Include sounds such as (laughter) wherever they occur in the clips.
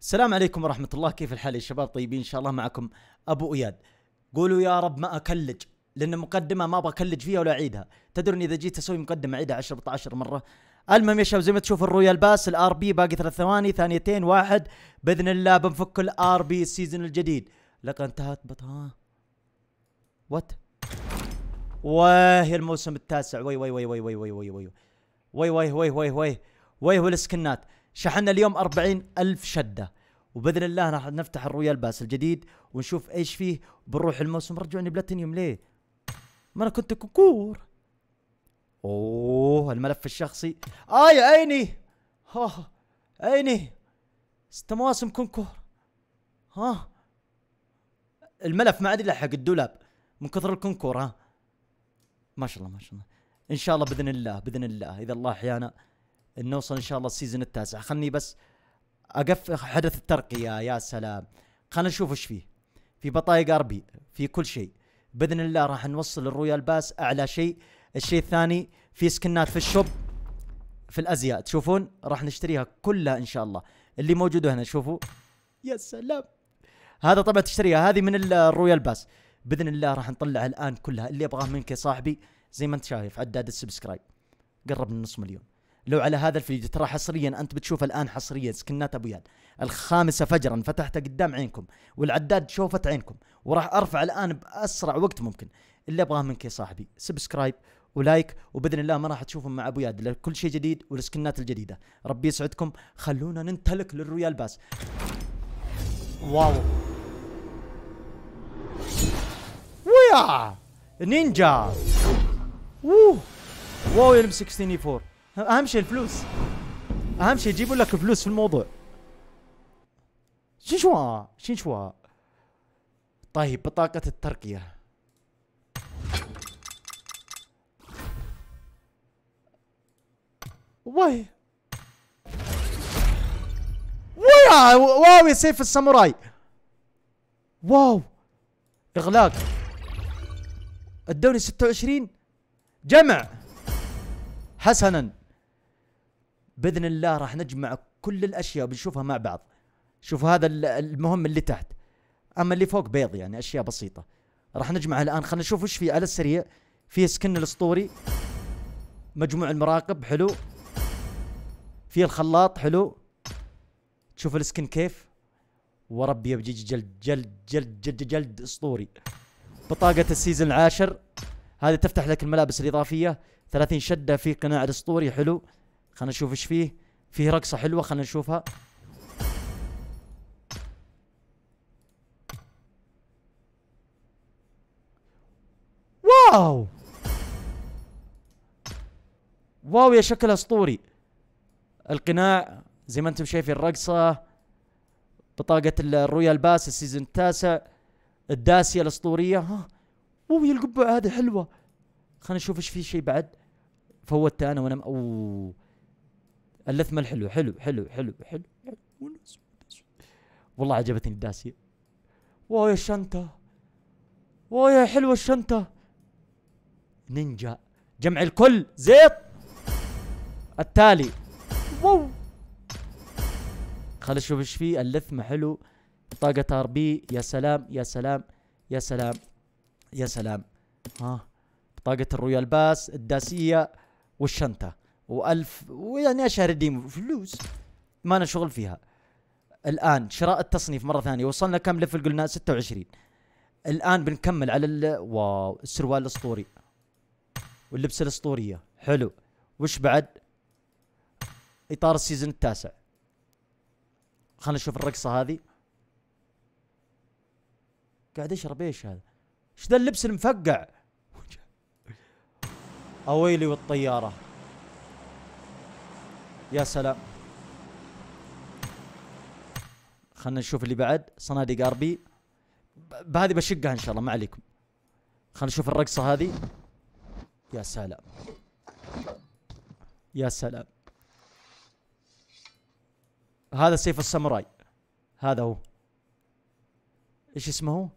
السلام عليكم ورحمة الله كيف الحال يا شباب طيبين إن شاء الله معكم أبو إياد قولوا يا رب ما أكلج لأن مقدمة ما أبغى أكلج فيها ولا أعيدها تدرون إذا جيت أسوي مقدمة أعيدها 10 12 مرة المهم يا شباب زي ما تشوف الرويال باس الار بي باقي ثلاث ثواني ثانيتين واحد باذن الله بنفك الار بي السيزون الجديد لقد انتهت بط وات واه الموسم التاسع وي وي وي وي وي وي وي وي وي وي وي وي وي وي والسكنات شحنا اليوم أربعين ألف شدة وباذن الله راح نفتح الرويال باس الجديد ونشوف ايش فيه بنروح الموسم رجعوني بلاتينيوم ليه؟ ما انا كنت ككور اوه الملف الشخصي اي عيني ها عيني ست مواسم كونكور ها الملف ما عاد يلحق الدولاب من كثر الكونكور ها ما شاء الله ما شاء الله ان شاء الله باذن الله باذن الله اذا الله احيانا نوصل ان شاء الله السيزون التاسع خلني بس اقفل حدث الترقيه يا سلام خلنا نشوف ايش فيه في بطايق اربي في كل شيء باذن الله راح نوصل الرويال باس اعلى شيء الشيء الثاني في سكنات في الشوب في الازياء تشوفون راح نشتريها كلها ان شاء الله اللي موجوده هنا شوفوا يا سلام هذا طبعا تشتريها هذه من الرويال باس باذن الله راح نطلعها الان كلها اللي ابغاه منك يا صاحبي زي ما انت شايف عداد السبسكرايب قرب نص مليون لو على هذا الفيديو ترى حصريا انت بتشوف الان حصريا سكنات ابو ياد الخامسه فجرا فتحته قدام عينكم والعداد شوفت عينكم وراح ارفع الان باسرع وقت ممكن اللي ابغاه منك يا صاحبي سبسكرايب ولايك وباذن الله ما راح تشوفهم مع ابو ياد لكل شيء جديد والسكنات الجديده ربي يسعدكم خلونا ننتلك للرويال باس واو ويا نينجا ووه واو يا 16 4 اهم شيء الفلوس اهم شيء يجيبوا لك فلوس في الموضوع شنشوا شنشوا طيب بطاقة الترقية واي واي واو يا سيف الساموراي واو اغلاق ادوني 26 جمع حسنا باذن الله راح نجمع كل الاشياء بنشوفها مع بعض شوف هذا المهم اللي تحت اما اللي فوق بيض يعني اشياء بسيطه راح نجمعها الان خلينا نشوف وش في على السريع في سكن الاسطوري مجموع المراقب حلو في الخلاط حلو تشوف السكن كيف وربي بجي جلد جلد جلد جلد جلد اسطوري بطاقة السيزون العاشر هذه تفتح لك الملابس الإضافية 30 شدة في قناع الأسطوري حلو خلينا نشوف ايش فيه فيه رقصه حلوه خلينا نشوفها واو واو يا شكل اسطوري القناع زي ما انتم شايفين الرقصه بطاقه الرويال باس السيزون التاسع الداسيه الاسطوريه ها واو يا القبعه هذه حلوه خلينا نشوف ايش في شيء بعد فوتت انا وانا اوه اللثمه الحلو حلو حلو حلو حلو, حلو. والله عجبتني الداسيه واو يا الشنطه واو يا حلوه الشنطه نينجا جمع الكل زيط التالي واو خلي نشوف ايش فيه اللثمه حلو طاقة ار بي يا سلام يا سلام يا سلام يا سلام ها بطاقة الرويال باس الداسية والشنطة و1000 ويعني اشهر ديمو فلوس ما انا شغل فيها الان شراء التصنيف مره ثانيه وصلنا كم ليفل قلنا 26 الان بنكمل على ال... واو السروال الاسطوري واللبس الاسطوريه حلو وش بعد اطار السيزون التاسع خلينا نشوف الرقصه هذه قاعد اشرب ايش هذا ايش ذا اللبس المفقع (laughs) اويلي والطياره يا سلام خلنا نشوف اللي بعد صناديق اربي بهذه بشقها ان شاء الله ما عليكم خلنا نشوف الرقصه هذه يا سلام يا سلام هذا سيف الساموراي هذا هو ايش اسمه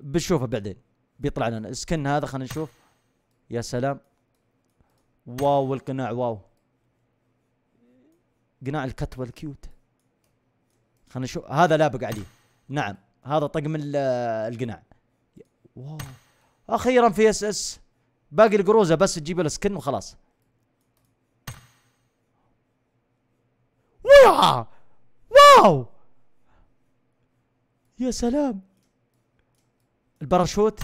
بنشوفه بعدين بيطلع لنا السكن هذا خلينا نشوف يا سلام واو القناع واو قناع الكتوة الكيوت خلينا نشوف هذا لابق عليه نعم هذا طقم القناع واو اخيرا في اس اس باقي القروزه بس تجيب السكن وخلاص واو واو يا سلام الباراشوت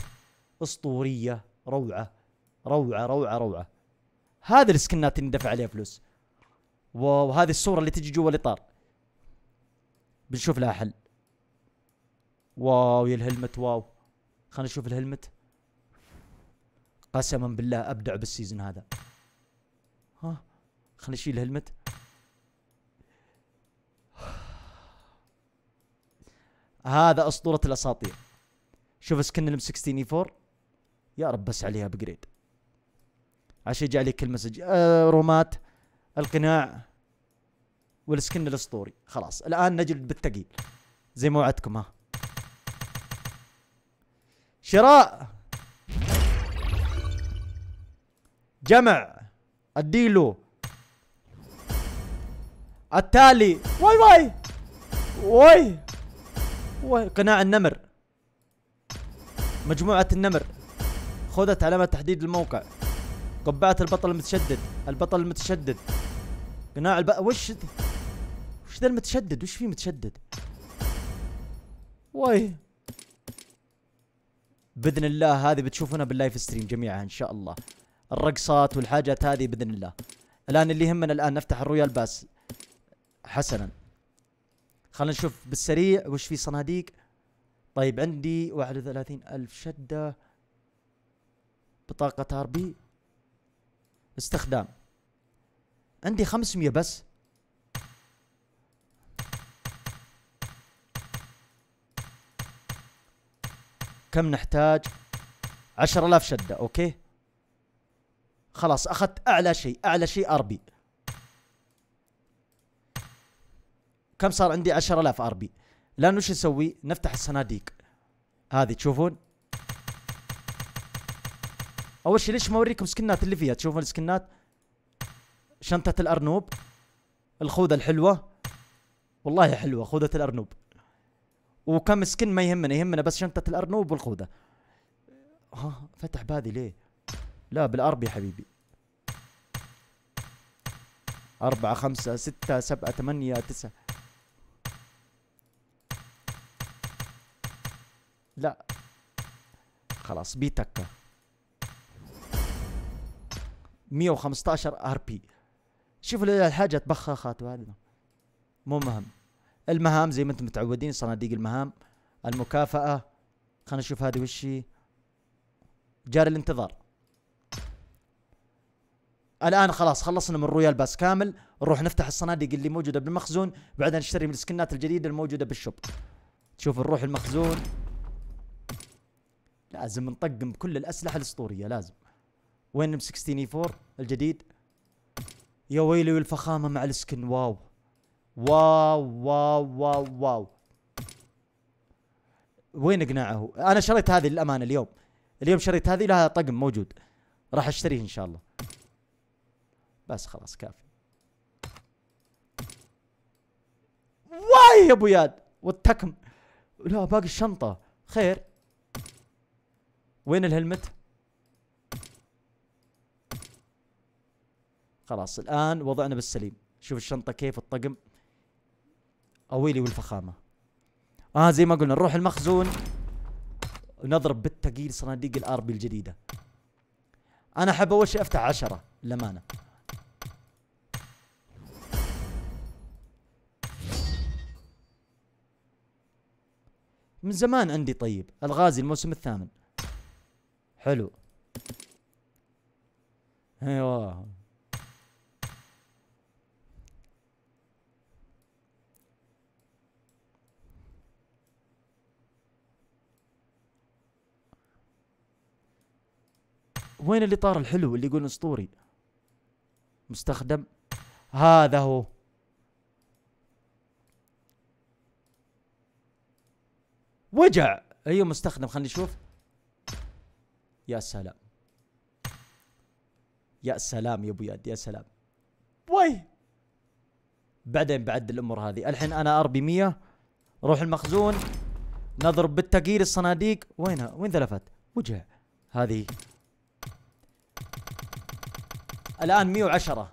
اسطوريه روعه روعه روعه روعه هذه السكنات اللي ندفع عليها فلوس وهذه الصوره اللي تجي جوا الاطار بنشوف لها حل واو يا الهلمت واو خلينا نشوف الهلمت قسما بالله ابدع بالسيزون هذا ها خلينا نشيل الهلمت هذا اسطوره الاساطير شوف سكن الام 16 اي 4 يا رب بس عليها ابجريد عشان يجي عليك المسج آه رومات القناع والسكن الاسطوري خلاص الان نجلد بالتقيل زي ما وعدتكم ها شراء جمع الديلو التالي واي واي واي واي قناع النمر مجموعة النمر خذت علامة تحديد الموقع قبعة البطل المتشدد البطل المتشدد قناع الب... وش وش ذا المتشدد وش في متشدد واي باذن الله هذه بتشوفونها باللايف ستريم جميعها ان شاء الله الرقصات والحاجات هذه باذن الله الان اللي يهمنا الان نفتح الرويال باس حسنا خلينا نشوف بالسريع وش في صناديق طيب عندي 31 ألف شدة بطاقة ار بي استخدام عندي 500 بس كم نحتاج 10000 شدة اوكي خلاص اخذت اعلى شيء اعلى شيء اربي كم صار عندي 10000 اربي الان وش نسوي نفتح الصناديق هذه تشوفون اول شيء ليش ما اوريكم سكنات اللي فيها تشوفون السكنات شنطه الارنوب الخوذه الحلوه والله حلوه خوذه الارنوب وكم سكن ما يهمنا يهمنا بس شنطه الارنوب والخوذه ها فتح بادي ليه لا بالارب يا حبيبي أربعة خمسة ستة سبعة ثمانية تسعة لا خلاص بيتكة 115 ار بي شوفوا الحاجه تبخخات وهذا مو مهم المهام زي ما انتم متعودين صناديق المهام المكافاه خلينا نشوف هذه وش جاري الانتظار الان خلاص خلصنا من رويال باس كامل نروح نفتح الصناديق اللي موجوده بالمخزون بعدين نشتري من السكنات الجديده الموجوده بالشوب تشوف نروح المخزون لازم نطقم كل الاسلحه الاسطوريه لازم وين ام 16 اي 4 الجديد يا ويلي والفخامه مع السكن واو واو واو واو واو وين اقناعه انا شريت هذه للامانه اليوم اليوم شريت هذه لها طقم موجود راح اشتريه ان شاء الله بس خلاص كافي واي يا ابو ياد والتكم لا باقي الشنطه خير وين الهلمت خلاص الان وضعنا بالسليم شوف الشنطه كيف الطقم اويلي والفخامه اه زي ما قلنا نروح المخزون ونضرب بالتقيل صناديق الاربي الجديده انا حاب اول شيء افتح عشرة للامانه من زمان عندي طيب الغازي الموسم الثامن حلو ايوه وين الاطار الحلو اللي يقول اسطوري مستخدم هذا هو وجع ايوه مستخدم خلني اشوف يا سلام يا سلام يا ابو ياد يا سلام وي بعدين بعد الامور هذه الحين انا ار بي 100 روح المخزون نضرب بالتقيل الصناديق وينها وين ذلفت وجع هذه الان 110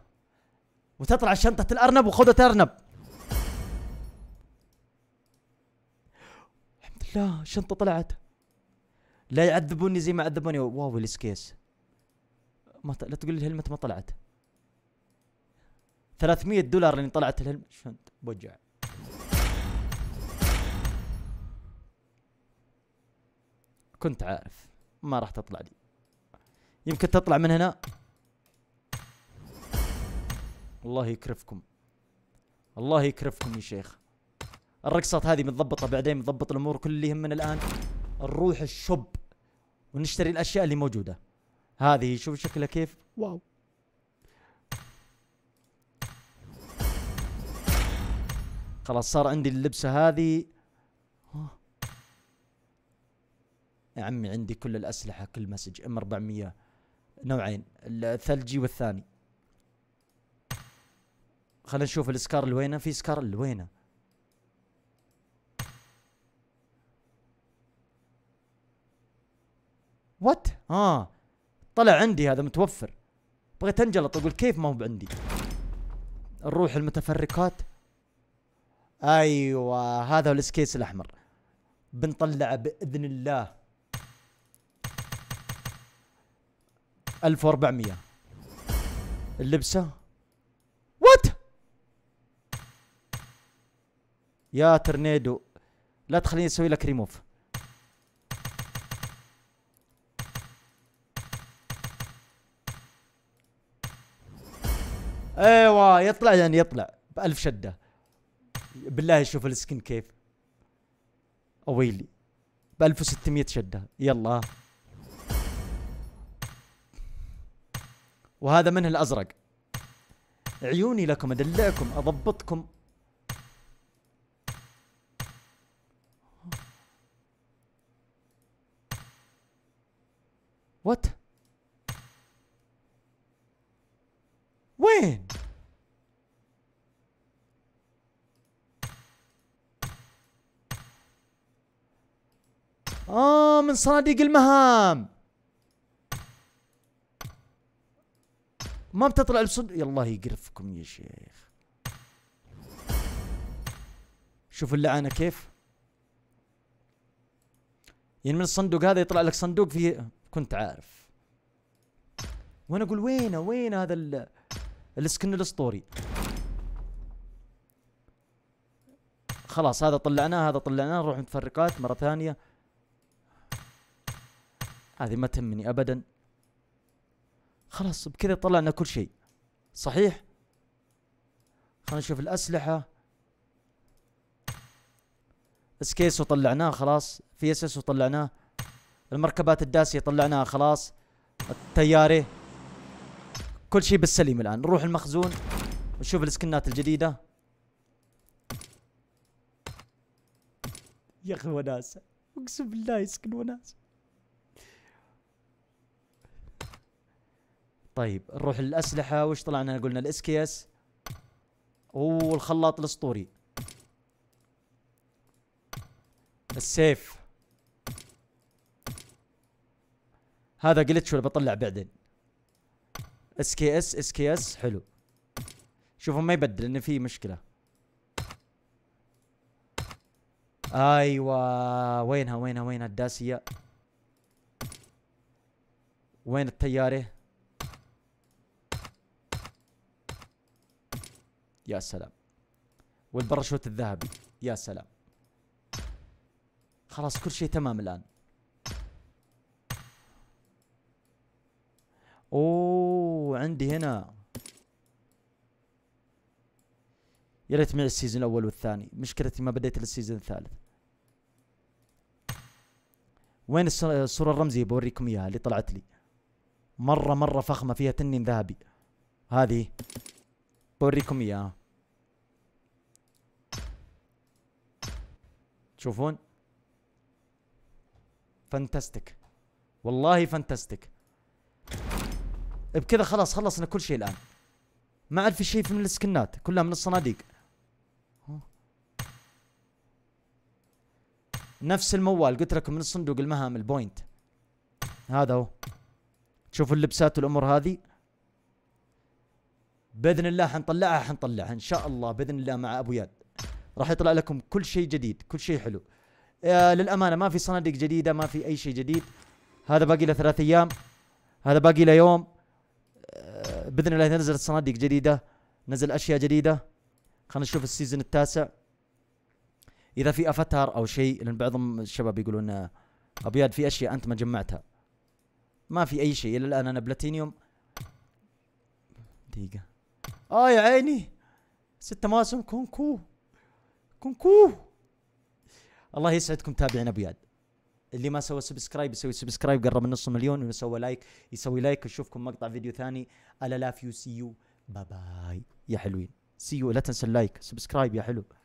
وتطلع شنطة الارنب وخذة الارنب الحمد لله الشنطة طلعت لا يعذبوني زي ما عذبوني واو الاسكيس ما ط... لا تقول لي الهلمت ما طلعت 300 دولار لين طلعت الهلمت شنط بوجع كنت عارف ما راح تطلع لي يمكن تطلع من هنا الله يكرفكم الله يكرفكم يا شيخ الرقصات هذه متضبطه بعدين متضبط الامور كل اللي يهمنا الان نروح الشوب ونشتري الاشياء اللي موجوده هذه شوف شكلها كيف واو خلاص صار عندي اللبسه هذه يا عمي عندي كل الاسلحه كل مسج ام 400 نوعين الثلجي والثاني خلينا نشوف السكارل وينه في سكارل وينه وات اه طلع عندي هذا متوفر بغيت انجلط اقول كيف ما هو عندي الروح المتفرقات ايوه هذا هو الاحمر بنطلعه باذن الله 1400 اللبسه يا ترنيدو لا تخليني اسوي لك ريموف ايوه يطلع يعني يطلع بألف شده بالله شوف السكن كيف اويلي ب 1600 شده يلا وهذا منه الازرق عيوني لكم ادلعكم اضبطكم وات وين آه من صناديق المهام ما بتطلع الصندوق الله يقرفكم يا شيخ شوف اللعنة كيف يعني من الصندوق هذا يطلع لك صندوق فيه كنت عارف وانا اقول وين وين هذا ال... السكن الاسطوري خلاص هذا طلعناه هذا طلعناه نروح متفرقات مره ثانيه هذه ما تهمني ابدا خلاص بكذا طلعنا كل شيء صحيح خلينا نشوف الاسلحه سكيسو طلعناه خلاص في اس اس وطلعناه المركبات الداسية طلعناها خلاص التيارة كل شيء بالسليم الآن نروح المخزون ونشوف الاسكنات الجديدة يا أخي وناسة أقسم بالله يسكن وناسة طيب نروح للأسلحة وش طلعنا قلنا الاسكيس والخلاط الأسطوري السيف هذا جلتش ولا بطلع بعدين اس كي اس اس كي اس حلو شوفوا ما يبدل انه في مشكله ايوه وينها وينها وينها الداسيه وين التياره يا سلام والبرشوت الذهبي يا سلام خلاص كل شيء تمام الان اوه عندي هنا يا ريت معي السيزون الاول والثاني مشكلتي ما بديت السيزون الثالث وين الصوره الرمزيه بوريكم اياها اللي طلعت لي مره مره فخمه فيها تنين ذهبي هذه بوريكم اياها تشوفون فانتستك والله فانتستك بكذا خلاص خلصنا كل شيء الان ما عاد في شيء من السكنات كلها من الصناديق نفس الموال قلت لكم من الصندوق المهام البوينت هذا هو تشوفوا اللبسات والامور هذه باذن الله حنطلعها حنطلعها ان شاء الله باذن الله مع ابو ياد راح يطلع لكم كل شيء جديد كل شيء حلو آه للامانه ما في صناديق جديده ما في اي شيء جديد هذا باقي له ثلاث ايام هذا باقي له يوم باذن الله نزلت صناديق جديده نزل اشياء جديده خلينا نشوف السيزون التاسع اذا في افاتار او شيء لان بعضهم الشباب يقولون ابياد في اشياء انت ما جمعتها ما في اي شيء الى الان انا بلاتينيوم دقيقه اه يا عيني ست مواسم كونكو كونكو الله يسعدكم تابعين ابياد اللي ما سوى سبسكرايب يسوي سبسكرايب قرب من نص مليون واللي سوى لايك يسوي لايك اشوفكم مقطع فيديو ثاني الا لاف يو سي يو باي باي يا حلوين سي يو لا تنسى اللايك سبسكرايب يا حلو